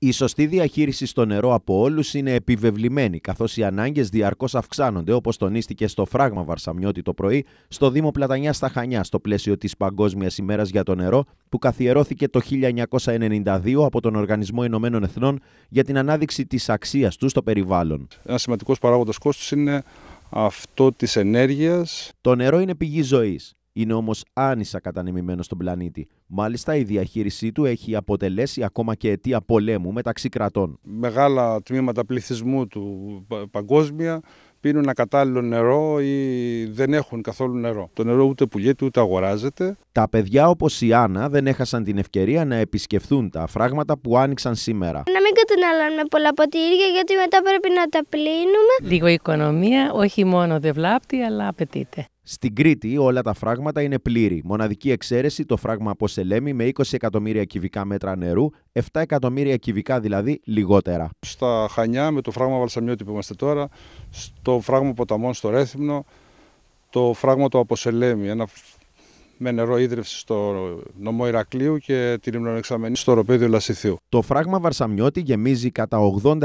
Η σωστή διαχείριση στο νερό από όλους είναι επιβεβλημένη, καθώς οι ανάγκες διαρκώς αυξάνονται, όπως τονίστηκε στο φράγμα Βαρσαμιώτη το πρωί, στο Δήμο Πλατανιά στα Χανιά, στο πλαίσιο της Παγκόσμιας ημέρας για το νερό, που καθιερώθηκε το 1992 από τον Οργανισμό Ηνωμένων Εθνών για την ανάδειξη της αξίας του στο περιβάλλον. Ένας σημαντικός παράγοντας κόστους είναι αυτό της ενέργειας. Το νερό είναι πηγή ζωής είναι όμως άνισα κατανεμημένο στον πλανήτη. Μάλιστα, η διαχείρισή του έχει αποτελέσει ακόμα και αιτία πολέμου μεταξύ κρατών. Μεγάλα τμήματα πληθυσμού του παγκόσμια πίνουν ακατάλληλο νερό ή δεν έχουν καθόλου νερό. Το νερό ούτε πουλιέται ούτε αγοράζεται. Τα παιδιά όπως η Άννα δεν έχασαν την ευκαιρία να επισκεφθούν τα φράγματα που άνοιξαν σήμερα. Να μην καταναλώνουμε πολλά ποτήρια γιατί μετά πρέπει να τα πλύνουμε. Λίγο οικονομία, όχι μόνο δεν βλάπτει αλλά απαιτείται. Στην Κρήτη όλα τα φράγματα είναι πλήρη. Μοναδική εξαίρεση το φράγμα από με 20 εκατομμύρια κυβικά μέτρα νερού, 7 εκατομμύρια κυβικά δηλαδή λιγότερα. Στα Χανιά με το φράγμα Βαλσαμιώτη που είμαστε τώρα, στο φράγμα ποταμών στο Ρέθυμνο, το φράγμα το Αποσελέμη, ένα με νερό ίδρυυση στο νομό Ηρακλείου και την υμνοεξαμενή στο οροπέδιο Λασιθίου. Το φράγμα Βαρσαμιώτη γεμίζει κατά 80%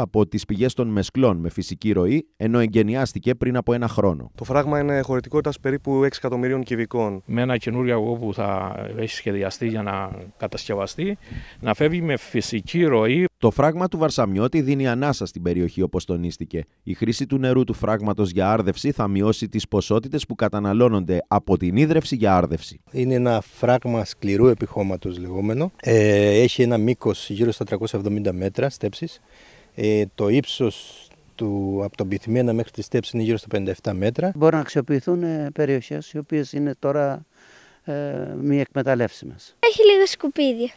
από τις πηγές των μεσκλών με φυσική ροή, ενώ εγγενιάστηκε πριν από ένα χρόνο. Το φράγμα είναι χωρητικότητας περίπου 6 εκατομμυρίων κυβικών. Με ένα καινούριο αγωγό που θα έχει σχεδιαστεί για να κατασκευαστεί, να φεύγει με φυσική ροή το φράγμα του Βαρσαμιώτη δίνει ανάσα στην περιοχή όπως τονίστηκε. Η χρήση του νερού του φράγματος για άρδευση θα μειώσει τις ποσότητες που καταναλώνονται από την ίδρυυση για άρδευση. Είναι ένα φράγμα σκληρού επιχώματος λεγόμενο. Ε, έχει ένα μήκος γύρω στα 370 μέτρα στέψης. Ε, το ύψος του, από τον πυθμένα μέχρι τη στέψη είναι γύρω στα 57 μέτρα. Μπορούν να αξιοποιηθούν ε, περιοχές οι οποίες είναι τώρα ε, μη εκμεταλλεύσιμες. Έχει λίγα σκουπίδια.